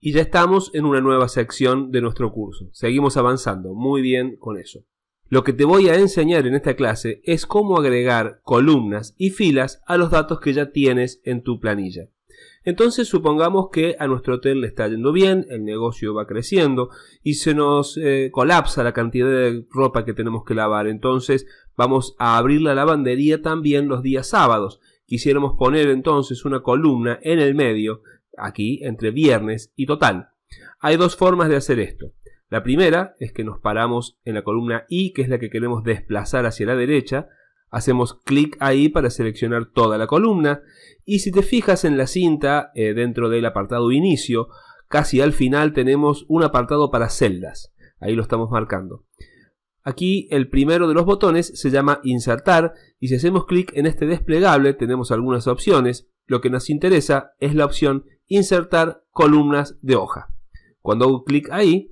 Y ya estamos en una nueva sección de nuestro curso. Seguimos avanzando muy bien con eso. Lo que te voy a enseñar en esta clase es cómo agregar columnas y filas a los datos que ya tienes en tu planilla. Entonces supongamos que a nuestro hotel le está yendo bien, el negocio va creciendo y se nos eh, colapsa la cantidad de ropa que tenemos que lavar. Entonces vamos a abrir la lavandería también los días sábados. Quisiéramos poner entonces una columna en el medio aquí entre viernes y total. Hay dos formas de hacer esto. La primera es que nos paramos en la columna I, que es la que queremos desplazar hacia la derecha. Hacemos clic ahí para seleccionar toda la columna. Y si te fijas en la cinta, eh, dentro del apartado inicio, casi al final tenemos un apartado para celdas. Ahí lo estamos marcando. Aquí el primero de los botones se llama insertar y si hacemos clic en este desplegable tenemos algunas opciones. Lo que nos interesa es la opción insertar columnas de hoja. Cuando hago clic ahí,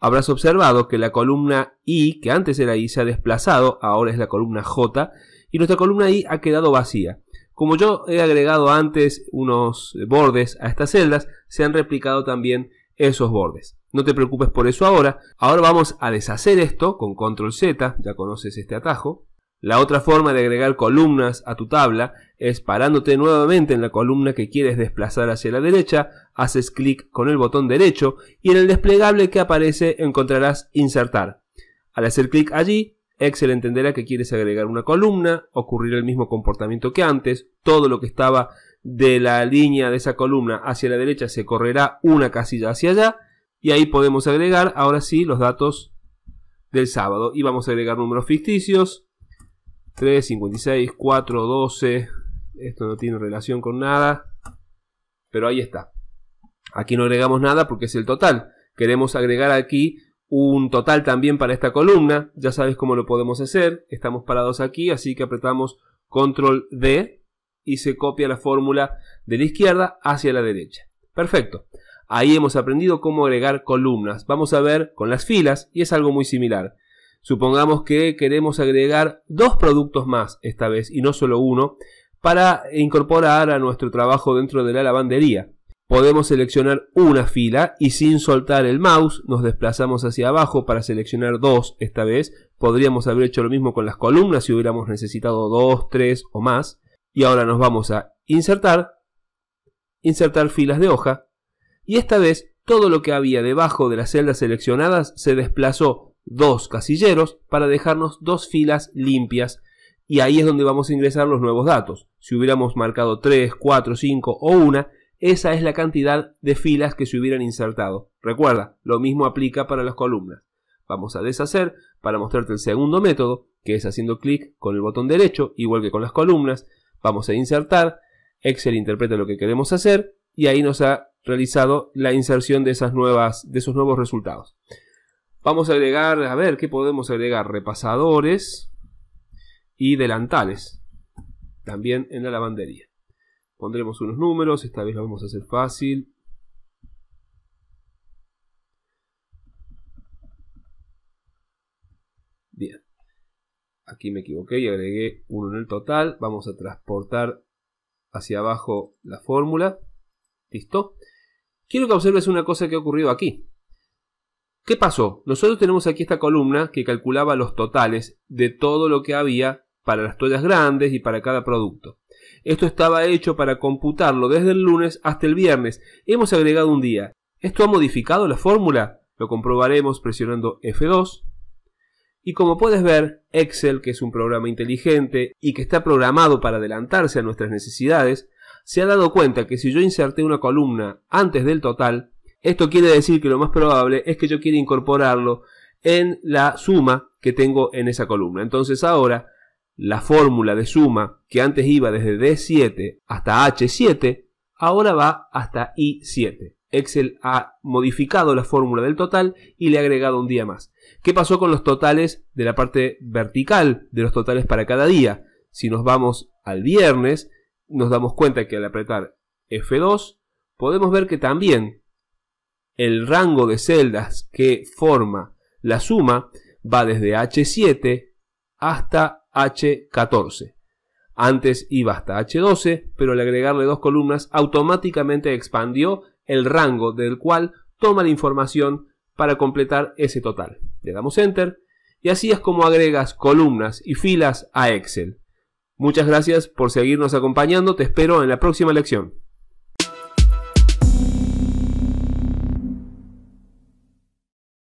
habrás observado que la columna I, que antes era I, se ha desplazado, ahora es la columna J, y nuestra columna I ha quedado vacía. Como yo he agregado antes unos bordes a estas celdas, se han replicado también esos bordes. No te preocupes por eso ahora. Ahora vamos a deshacer esto con control Z, ya conoces este atajo. La otra forma de agregar columnas a tu tabla es parándote nuevamente en la columna que quieres desplazar hacia la derecha, haces clic con el botón derecho y en el desplegable que aparece encontrarás insertar. Al hacer clic allí, Excel entenderá que quieres agregar una columna, ocurrirá el mismo comportamiento que antes, todo lo que estaba de la línea de esa columna hacia la derecha se correrá una casilla hacia allá y ahí podemos agregar ahora sí los datos del sábado y vamos a agregar números ficticios, 3, 56, 4, 12. Esto no tiene relación con nada. Pero ahí está. Aquí no agregamos nada porque es el total. Queremos agregar aquí un total también para esta columna. Ya sabes cómo lo podemos hacer. Estamos parados aquí, así que apretamos control D y se copia la fórmula de la izquierda hacia la derecha. Perfecto. Ahí hemos aprendido cómo agregar columnas. Vamos a ver con las filas y es algo muy similar. Supongamos que queremos agregar dos productos más esta vez y no solo uno para incorporar a nuestro trabajo dentro de la lavandería. Podemos seleccionar una fila y sin soltar el mouse nos desplazamos hacia abajo para seleccionar dos esta vez. Podríamos haber hecho lo mismo con las columnas si hubiéramos necesitado dos, tres o más. Y ahora nos vamos a insertar, insertar filas de hoja y esta vez todo lo que había debajo de las celdas seleccionadas se desplazó dos casilleros para dejarnos dos filas limpias y ahí es donde vamos a ingresar los nuevos datos. Si hubiéramos marcado 3, 4, 5 o 1, esa es la cantidad de filas que se hubieran insertado. Recuerda, lo mismo aplica para las columnas. Vamos a deshacer para mostrarte el segundo método, que es haciendo clic con el botón derecho, igual que con las columnas. Vamos a insertar, Excel interpreta lo que queremos hacer y ahí nos ha realizado la inserción de, esas nuevas, de esos nuevos resultados. Vamos a agregar, a ver, ¿qué podemos agregar? Repasadores y delantales. También en la lavandería. Pondremos unos números, esta vez lo vamos a hacer fácil. Bien. Aquí me equivoqué y agregué uno en el total. Vamos a transportar hacia abajo la fórmula. Listo. Quiero que observes una cosa que ha ocurrido aquí. ¿Qué pasó? Nosotros tenemos aquí esta columna que calculaba los totales de todo lo que había para las toallas grandes y para cada producto. Esto estaba hecho para computarlo desde el lunes hasta el viernes. Hemos agregado un día. ¿Esto ha modificado la fórmula? Lo comprobaremos presionando F2. Y como puedes ver, Excel, que es un programa inteligente y que está programado para adelantarse a nuestras necesidades, se ha dado cuenta que si yo inserté una columna antes del total, esto quiere decir que lo más probable es que yo quiera incorporarlo en la suma que tengo en esa columna. Entonces ahora la fórmula de suma que antes iba desde D7 hasta H7, ahora va hasta I7. Excel ha modificado la fórmula del total y le ha agregado un día más. ¿Qué pasó con los totales de la parte vertical de los totales para cada día? Si nos vamos al viernes, nos damos cuenta que al apretar F2, podemos ver que también el rango de celdas que forma la suma va desde H7 hasta H14. Antes iba hasta H12, pero al agregarle dos columnas automáticamente expandió el rango del cual toma la información para completar ese total. Le damos Enter y así es como agregas columnas y filas a Excel. Muchas gracias por seguirnos acompañando, te espero en la próxima lección.